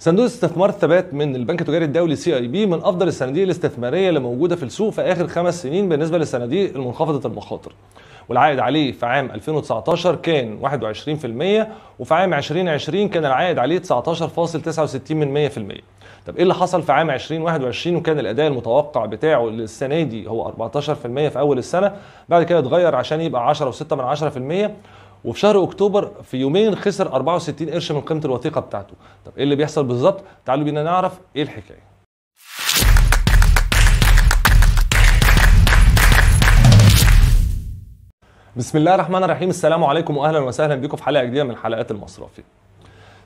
صندوق استثمار الثبات من البنك التجاري الدولي سي اي بي من افضل الصناديق الاستثماريه اللي موجوده في السوق في اخر خمس سنين بالنسبه للصناديق المنخفضه المخاطر والعائد عليه في عام 2019 كان 21% وفي عام 2020 كان العائد عليه 19.69% طب ايه اللي حصل في عام 2021 وكان الاداء المتوقع بتاعه للسنه دي هو 14% في اول السنه بعد كده اتغير عشان يبقى 10.6% وفي شهر اكتوبر في يومين خسر 64 قرش من قيمه الوثيقه بتاعته طب ايه اللي بيحصل بالظبط تعالوا بينا نعرف ايه الحكايه بسم الله الرحمن الرحيم السلام عليكم واهلا وسهلا بكم في حلقه جديده من حلقات المصرفي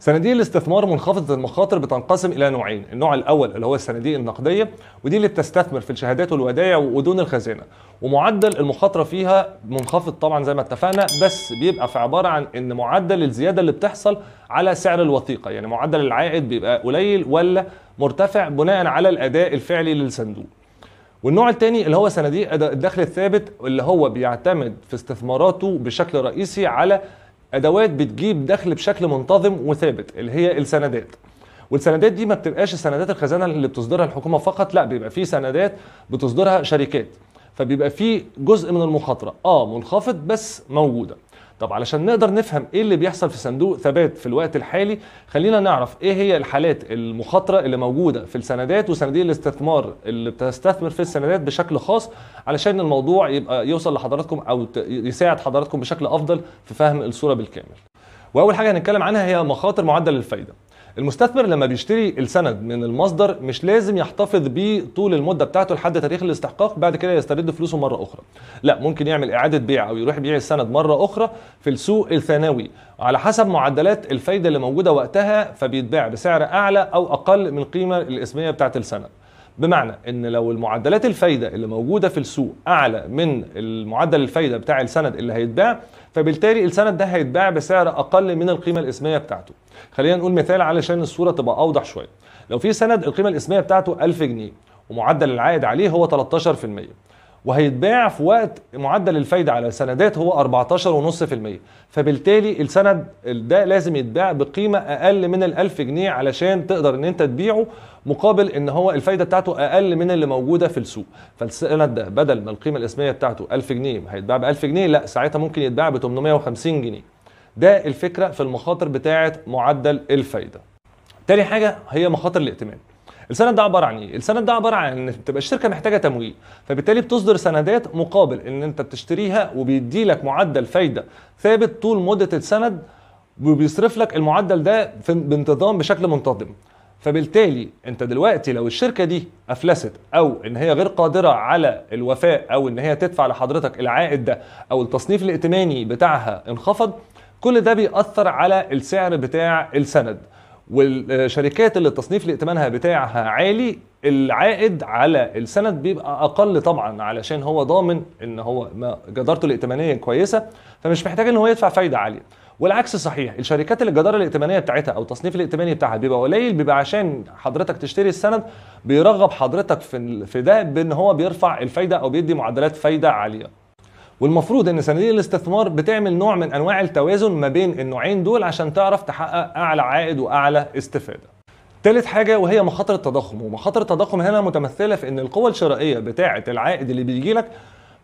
صناديق الاستثمار منخفضه المخاطر بتنقسم الى نوعين، النوع الاول اللي هو الصناديق النقديه ودي اللي بتستثمر في الشهادات والودائع ودون الخزانه، ومعدل المخاطره فيها منخفض طبعا زي ما اتفقنا بس بيبقى في عباره عن ان معدل الزياده اللي بتحصل على سعر الوثيقه، يعني معدل العائد بيبقى قليل ولا مرتفع بناء على الاداء الفعلي للصندوق. والنوع الثاني اللي هو صناديق الدخل الثابت اللي هو بيعتمد في استثماراته بشكل رئيسي على ادوات بتجيب دخل بشكل منتظم وثابت اللي هي السندات والسندات دي ما بتبقاش سندات الخزانه اللي بتصدرها الحكومه فقط لا بيبقى في سندات بتصدرها شركات فبيبقى في جزء من المخاطره اه منخفض بس موجوده طب علشان نقدر نفهم ايه اللي بيحصل في صندوق ثبات في الوقت الحالي خلينا نعرف ايه هي الحالات المخاطره اللي موجوده في السندات وصناديق الاستثمار اللي بتستثمر في السندات بشكل خاص علشان الموضوع يبقى يوصل لحضراتكم او يساعد حضراتكم بشكل افضل في فهم الصوره بالكامل واول حاجه هنتكلم عنها هي مخاطر معدل الفايده المستثمر لما بيشتري السند من المصدر مش لازم يحتفظ بيه طول المده بتاعته لحد تاريخ الاستحقاق بعد كده يسترد فلوسه مره اخرى لا ممكن يعمل اعاده بيع او يروح يبيع السند مره اخرى في السوق الثانوي على حسب معدلات الفايده اللي موجوده وقتها فبيتباع بسعر اعلى او اقل من القيمه الاسميه بتاعه السند بمعنى ان لو المعدلات الفايده اللي موجوده في السوق اعلى من المعدل الفايده بتاع السند اللي هيتباع فبالتالي السند ده هيتباع بسعر اقل من القيمه الاسميه بتاعته خلينا نقول مثال علشان الصوره تبقى اوضح شويه لو في سند القيمه الاسميه بتاعته 1000 جنيه ومعدل العائد عليه هو 13% وهيتباع في وقت معدل الفايده على السندات هو 14.5% فبالتالي السند ده لازم يتباع بقيمه اقل من ال1000 جنيه علشان تقدر ان انت تبيعه مقابل ان هو الفايده بتاعته اقل من اللي موجوده في السوق فالسند ده بدل ما القيمه الاسميه بتاعته 1000 جنيه هيتباع ب 1000 جنيه لا ساعتها ممكن يتباع ب 850 جنيه ده الفكره في المخاطر بتاعه معدل الفايده تاني حاجه هي مخاطر الائتمان السند ده عباره عن ايه السند ده عباره عن ان بتبقى الشركه محتاجه تمويل فبالتالي بتصدر سندات مقابل ان انت بتشتريها وبيدي لك معدل فايده ثابت طول مده السند وبيصرف لك المعدل ده بانتظام بشكل منتظم فبالتالي انت دلوقتي لو الشركه دي افلست او ان هي غير قادره على الوفاء او ان هي تدفع لحضرتك العائد ده او التصنيف الائتماني بتاعها انخفض كل ده بيأثر على السعر بتاع السند والشركات اللي التصنيف الائتمانها بتاعها عالي العائد على السند بيبقى اقل طبعا علشان هو ضامن ان هو جدارته الائتمانيه كويسه فمش محتاج ان هو يدفع فايده عاليه والعكس صحيح الشركات اللي الجداره الائتمانيه بتاعتها او التصنيف الائتماني بتاعها بيبقى قليل بيبقى عشان حضرتك تشتري السند بيرغب حضرتك في في ده بان هو بيرفع الفايده او بيدي معدلات فايده عاليه والمفروض ان صناديق الاستثمار بتعمل نوع من انواع التوازن ما بين النوعين دول عشان تعرف تحقق اعلى عائد واعلى استفاده تالت حاجة وهي مخاطر التضخم ومخاطر التضخم هنا متمثلة في ان القوة الشرائية بتاعة العائد اللي بيجي لك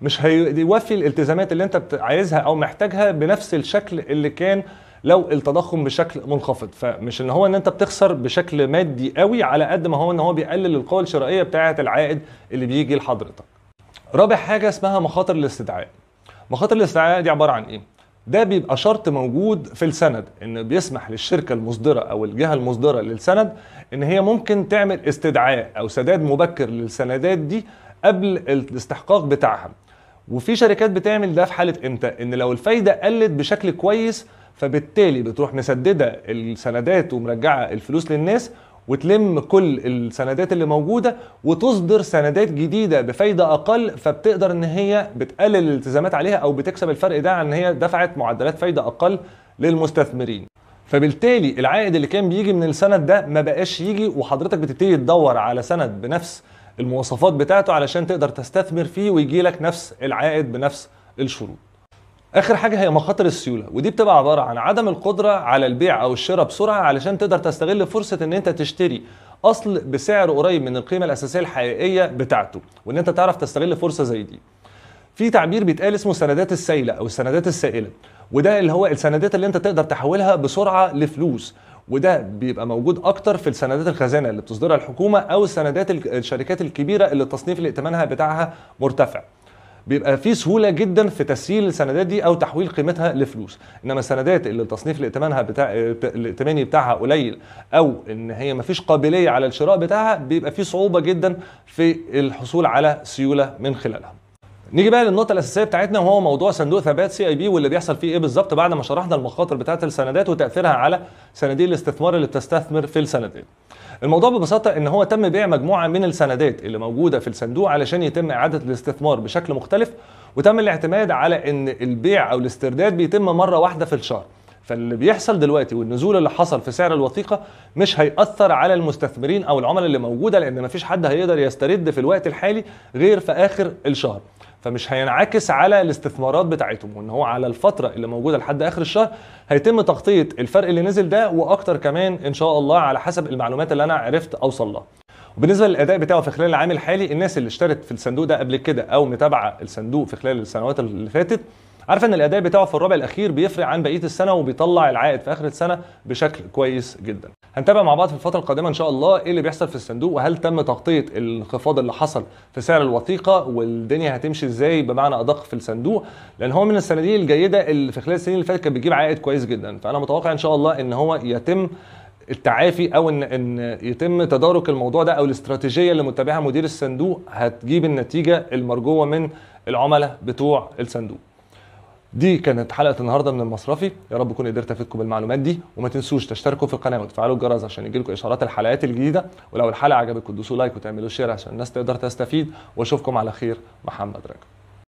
مش هيوفي الالتزامات اللي انت عايزها او محتاجها بنفس الشكل اللي كان لو التضخم بشكل منخفض فمش ان هو ان انت بتخسر بشكل مادي قوي على قد ما هو ان هو بيقلل القوة الشرائية بتاعة العائد اللي بيجي لحضرتك رابع حاجة اسمها مخاطر الاستدعاء مخاطر الاستدعاء دي عباره عن ايه ده بيبقى شرط موجود في السند ان بيسمح للشركه المصدره او الجهه المصدره للسند ان هي ممكن تعمل استدعاء او سداد مبكر للسندات دي قبل الاستحقاق بتاعها وفي شركات بتعمل ده في حاله امتى ان لو الفايده قلت بشكل كويس فبالتالي بتروح مسدده السندات ومرجعه الفلوس للناس وتلم كل السندات اللي موجوده وتصدر سندات جديده بفايده اقل فبتقدر ان هي بتقلل الالتزامات عليها او بتكسب الفرق ده عن ان هي دفعت معدلات فايده اقل للمستثمرين فبالتالي العائد اللي كان بيجي من السند ده ما بقاش يجي وحضرتك بتبتدي تدور على سند بنفس المواصفات بتاعته علشان تقدر تستثمر فيه ويجي لك نفس العائد بنفس الشروط اخر حاجه هي مخاطر السيوله ودي بتبقى عباره عن عدم القدره على البيع او الشراء بسرعه علشان تقدر تستغل فرصه ان انت تشتري اصل بسعر قريب من القيمه الاساسيه الحقيقيه بتاعته وان انت تعرف تستغل فرصه زي دي في تعبير بيتقال اسمه سندات السائله او السندات السائله وده اللي هو السندات اللي انت تقدر تحولها بسرعه لفلوس وده بيبقى موجود اكتر في السندات الخزانه اللي بتصدرها الحكومه او السندات الشركات الكبيره اللي التصنيف الائتمانها بتاعها مرتفع بيبقى في سهوله جدا في تسهيل السندات دي او تحويل قيمتها لفلوس انما السندات اللي التصنيف الائتمانها بتاع الائتماني بتاعها قليل او ان هي ما فيش قابليه على الشراء بتاعها بيبقى في صعوبه جدا في الحصول على سيوله من خلالها نيجي بقى للنقطه الاساسيه بتاعتنا وهو موضوع صندوق ثبات سي اي بي واللي بيحصل فيه ايه بالظبط بعد ما شرحنا المخاطر بتاعه السندات وتاثيرها على صناديق الاستثمار اللي بتستثمر في السندات الموضوع ببساطه ان هو تم بيع مجموعه من السندات اللي موجوده في الصندوق علشان يتم اعاده الاستثمار بشكل مختلف وتم الاعتماد على ان البيع او الاسترداد بيتم مره واحده في الشهر فاللي بيحصل دلوقتي والنزول اللي حصل في سعر الوثيقه مش هيأثر على المستثمرين او العملاء اللي موجوده لان مفيش حد هيقدر يسترد في الوقت الحالي غير في اخر الشهر فمش هينعكس على الاستثمارات بتاعتهم وان هو على الفتره اللي موجوده لحد اخر الشهر هيتم تغطيه الفرق اللي نزل ده واكتر كمان ان شاء الله على حسب المعلومات اللي انا عرفت اوصل لها وبالنسبه للاداء بتاعه في خلال العام الحالي الناس اللي اشترت في الصندوق ده قبل كده او متابعه الصندوق في خلال السنوات اللي فاتت عارف ان الاداء بتاعه في الربع الاخير بيفرق عن بقيه السنه وبيطلع العائد في اخر السنه بشكل كويس جدا هنتابع مع بعض في الفتره القادمه ان شاء الله ايه اللي بيحصل في الصندوق وهل تم تغطيه الانخفاض اللي حصل في سعر الوثيقه والدنيا هتمشي ازاي بمعنى ادق في الصندوق لان هو من الصناديق الجيده اللي في خلال السنين اللي فاتت كانت بتجيب عائد كويس جدا فانا متوقع ان شاء الله ان هو يتم التعافي او ان ان يتم تدارك الموضوع ده او الاستراتيجيه اللي متبعها مدير الصندوق هتجيب النتيجه المرجوه من العملاء بتوع الصندوق دي كانت حلقه النهارده من المصرفي يا رب اكون قدرت افيدكم بالمعلومات دي وما تنسوش تشتركوا في القناه وتفعلوا الجرس عشان يجيلكم اشارات الحلقات الجديده ولو الحلقه عجبتكم تدوسوا لايك وتعملوا شير عشان الناس تقدر تستفيد واشوفكم على خير محمد رجب